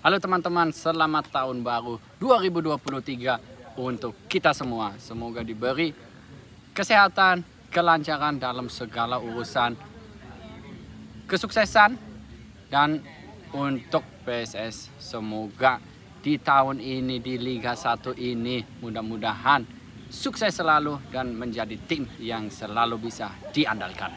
Halo teman-teman, selamat tahun baru 2023 untuk kita semua. Semoga diberi kesehatan, kelancaran dalam segala urusan, kesuksesan, dan untuk PSS semoga di tahun ini di Liga 1 ini mudah-mudahan sukses selalu dan menjadi tim yang selalu bisa diandalkan.